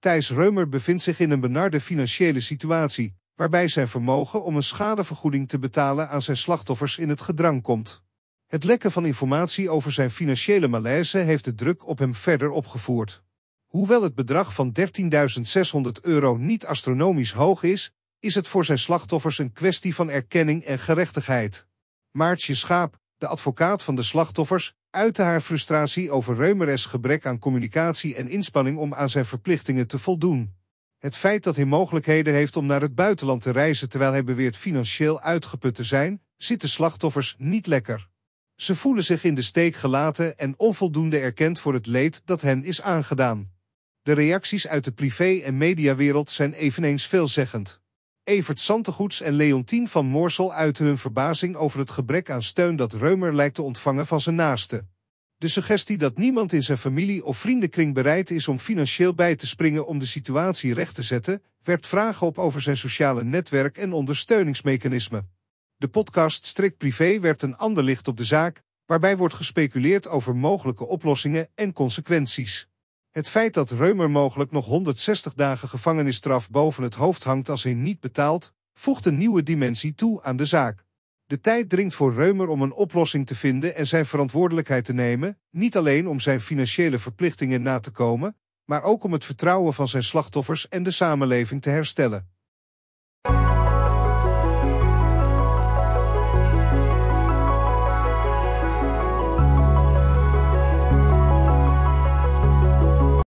Thijs Reumer bevindt zich in een benarde financiële situatie, waarbij zijn vermogen om een schadevergoeding te betalen aan zijn slachtoffers in het gedrang komt. Het lekken van informatie over zijn financiële malaise heeft de druk op hem verder opgevoerd. Hoewel het bedrag van 13.600 euro niet astronomisch hoog is, is het voor zijn slachtoffers een kwestie van erkenning en gerechtigheid. Maartje Schaap, de advocaat van de slachtoffers, uitte haar frustratie over Reumeres' gebrek aan communicatie en inspanning om aan zijn verplichtingen te voldoen. Het feit dat hij mogelijkheden heeft om naar het buitenland te reizen terwijl hij beweert financieel uitgeput te zijn, zit de slachtoffers niet lekker. Ze voelen zich in de steek gelaten en onvoldoende erkend voor het leed dat hen is aangedaan. De reacties uit de privé- en mediawereld zijn eveneens veelzeggend. Evert Santegoets en Leontien van Moorsel uiten hun verbazing over het gebrek aan steun dat Reumer lijkt te ontvangen van zijn naasten. De suggestie dat niemand in zijn familie of vriendenkring bereid is om financieel bij te springen om de situatie recht te zetten, werpt vragen op over zijn sociale netwerk en ondersteuningsmechanisme. De podcast Strikt Privé werd een ander licht op de zaak, waarbij wordt gespeculeerd over mogelijke oplossingen en consequenties. Het feit dat Reumer mogelijk nog 160 dagen gevangenisstraf boven het hoofd hangt als hij niet betaalt, voegt een nieuwe dimensie toe aan de zaak. De tijd dringt voor Reumer om een oplossing te vinden en zijn verantwoordelijkheid te nemen, niet alleen om zijn financiële verplichtingen na te komen, maar ook om het vertrouwen van zijn slachtoffers en de samenleving te herstellen.